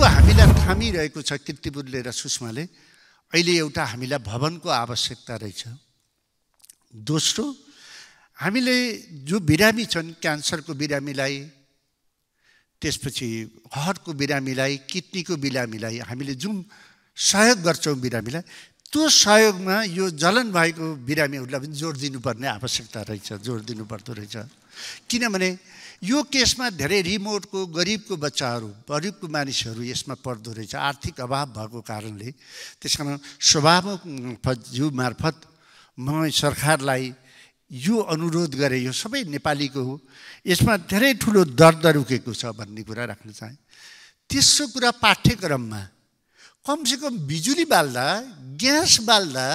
त्यो हामीलाई थामिरहेको छ किर्तिपुरले र सुषमाले अहिले एउटा हामीलाई भवनको आवश्यकता रहेछ दोस्रो हामीले जो बिरामी छन् क्यान्सरको बिरामीलाई त्यसपछि हर्टको बिरामीलाई किडनीको बिरामीलाई हामीले जुन सहयोग गर्छौँ बिरामीलाई त्यो सहयोगमा यो जलन भएको बिरामीहरूलाई पनि जोड दिनुपर्ने आवश्यकता रहेछ जोड दिनु पर्दो रहेछ किनभने यो केसमा धेरै रिमोटको गरिबको बच्चाहरू गरिबको मानिसहरू यसमा पर्दो रहेछ आर्थिक अभाव भएको कारणले त्यस कारण स्वभावज्यू मार्फत म सरकारलाई यो अनुरोध गरे यो सबै नेपालीको हो यसमा धेरै ठुलो दर्द रुकेको छ भन्ने कुरा राख्न चाहेँ तेस्रो कुरा पाठ्यक्रममा कमसेकम बिजुली बाल्दा ग्यास बाल्दा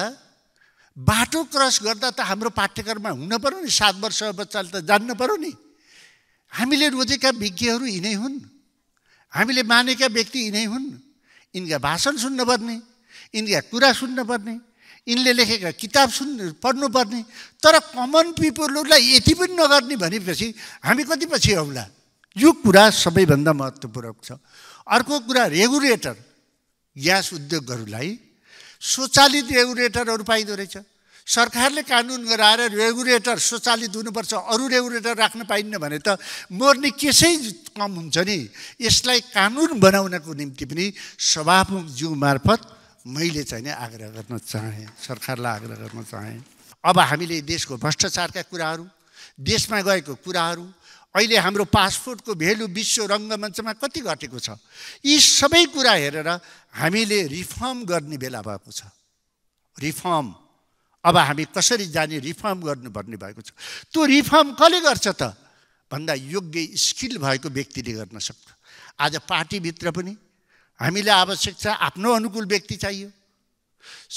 बाटो क्रस गर्दा त हाम्रो पाठ्यक्रममा हुन पऱ्यो नि सात वर्ष बच्चाले त जान्न पऱ्यो नि हामीले रोजेका विज्ञहरू यिनै हुन् हामीले मानेका व्यक्ति यिनै हुन् यिनका भाषण सुन्नुपर्ने यिनका कुरा सुन्नुपर्ने यिनले लेखेका किताब सुन् पढ्नुपर्ने तर कमन पिपलहरूलाई यति पनि नगर्ने भनेपछि हामी कति पछि आउँला यो कुरा सबैभन्दा महत्त्वपूर्ण छ अर्को कुरा रेगुलेटर ग्यास उद्योगहरूलाई स्वचालित रेगुलेटरहरू पाइँदो रहेछ सरकारले कानुन गराएर रेगुलेटर स्वचालित हुनुपर्छ अरू रेगुलेटर राख्न पाइन्न भने त मर्ने केसै कम हुन्छ नि यसलाई कानुन बनाउनको निम्ति पनि सभामुख जिउ मार्फत मैले चाहिँ आग्रह गर्न चाहेँ सरकारलाई आग्रह गर्न चाहेँ अब हामीले देशको भ्रष्टाचारका कुराहरू देशमा गएको कुराहरू अहिले हाम्रो पासपोर्टको भेल्यु विश्व रङ्गमञ्चमा कति घटेको छ यी सबै कुरा हेरेर हामीले रिफर्म गर्ने बेला भएको छ रिफर्म अब हामी कसरी जाने रिफर्म गर्नुपर्ने भएको छ त्यो रिफर्म कसले गर्छ त भन्दा योग्य स्किल भएको व्यक्तिले गर्न सक्छ आज पार्टीभित्र पनि हामीले आवश्यक छ आफ्नो अनुकूल व्यक्ति चाहियो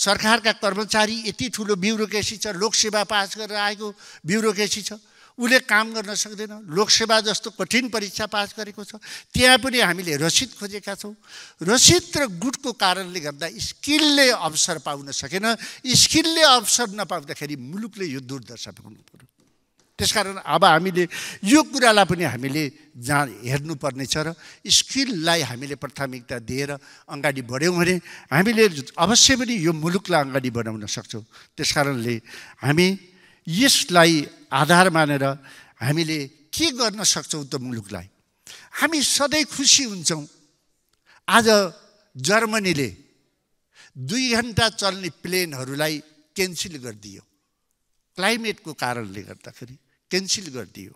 सरकारका कर्मचारी यति ठुलो ब्युरोक्रेसी छ लोकसेवा पास गरेर आएको ब्युरोक्रेसी छ उसले काम गर्न सक्दैन लोकसेवा जस्तो कठिन परीक्षा पास गरेको छ त्यहाँ पनि हामीले रसिद खोजेका छौँ रसिद र गुटको कारणले गर्दा स्किलले अवसर पाउन सकेन स्किलले अवसर नपाउँदाखेरि मुलुकले यो दुर्दशा पाउनु पऱ्यो त्यसकारण अब हामीले यो कुरालाई पनि हामीले जहाँ हेर्नुपर्नेछ र स्किललाई हामीले प्राथमिकता दिएर अगाडि बढ्यौँ भने हामीले अवश्य पनि यो मुलुकलाई अगाडि बढाउन सक्छौँ त्यस कारणले हामी यसलाई आधार मानेर हामीले के गर्न सक्छौँ त मुलुकलाई हामी सधैँ खुसी हुन्छौँ आज जर्मनीले दुई घन्टा चल्ने प्लेनहरूलाई क्यान्सिल गरिदियो क्लाइमेटको कारणले गर्दाखेरि क्यान्सिल गरिदियो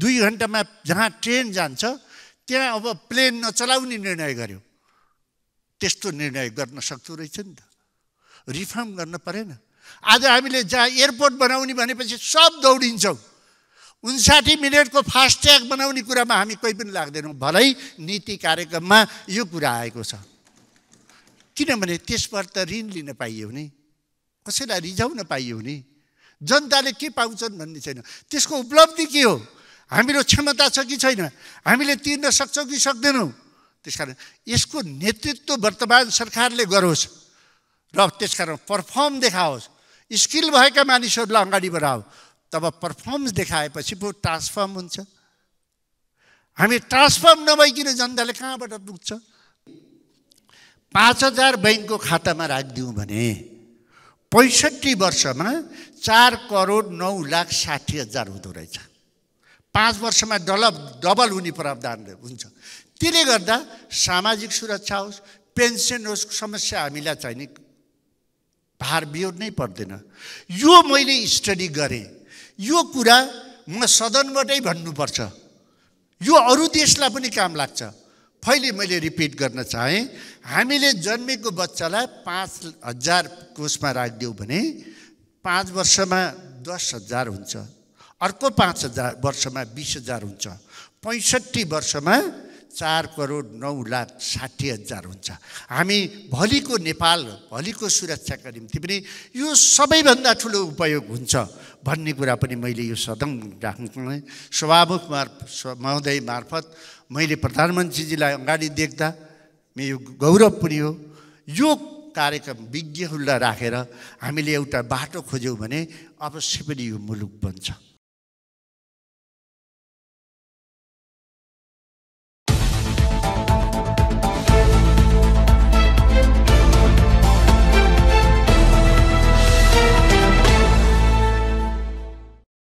दुई घन्टामा जहाँ ट्रेन जान्छ त्यहाँ अब प्लेन नचलाउने निर्णय गर्यो त्यस्तो निर्णय गर्न सक्दो रहेछ नि त रिफर्म गर्न परेन आज हामीले जहाँ एयरपोर्ट बनाउने भनेपछि सब दौडिन्छौँ उन्साठी मिनटको फास्ट्याग बनाउने कुरामा हामी कोही पनि लाग्दैनौँ भलै नीति कार्यक्रममा यो कुरा आएको छ किनभने त्यसबाट त ऋण लिन पाइयो नि कसैलाई रिझाउन पाइयो नि जनताले के पाउँछन् भन्ने छैन त्यसको उपलब्धि के हो हाम्रो क्षमता छ कि छैन हामीले तिर्न सक्छौँ कि सक्दैनौँ त्यस कारण यसको नेतृत्व वर्तमान सरकारले गरोस् र त्यस कारण पर्फर्म देखाओस् स्किल भएका मानिसहरूलाई अगाडि बढाऊ तब पर्फर्मेन्स देखाएपछि पो ट्रान्सफर्म हुन्छ हामी ट्रान्सफर्म नभइकन जनताले कहाँबाट पुग्छ पाँच हजार ब्याङ्कको खातामा राखिदिउँ भने पैँसठी वर्षमा चार करोड नौ लाख साठी हजार हुँदो रहेछ पाँच वर्षमा डलब डबल हुने प्रावधान हुन्छ त्यसले गर्दा सामाजिक सुरक्षा होस् पेन्सन होस् समस्या हामीलाई चाहिने भार बिहोर नै पर्दैन यो मैले स्टडी गरेँ यो कुरा म सदनबाटै भन्नुपर्छ यो अरू देशलाई पनि काम लाग्छ फैले मैले रिपिट गर्न चाहेँ हामीले जन्मेको बच्चालाई पाँच हजार कोषमा राखिदियौँ भने पाँच वर्षमा दस हजार हुन्छ अर्को पाँच हजार वर्षमा बिस हजार हुन्छ पैँसठी वर्षमा चार करोड नौ लाख साठी हजार हुन्छ हामी भोलिको नेपाल भोलिको सुरक्षाका निम्ति पनि यो सबैभन्दा ठुलो उपयोग हुन्छ भन्ने कुरा पनि मैले यो सदन राख्नु सभामुख महोदय मार्फत मैले प्रधानमन्त्रीजीलाई अगाडि देख्दा मेरो गौरव पनि हो यो कार्यक्रम विज्ञहरूलाई राखेर हामीले एउटा बाटो खोज्यौँ भने अवश्य पनि यो मुलुक बन्छ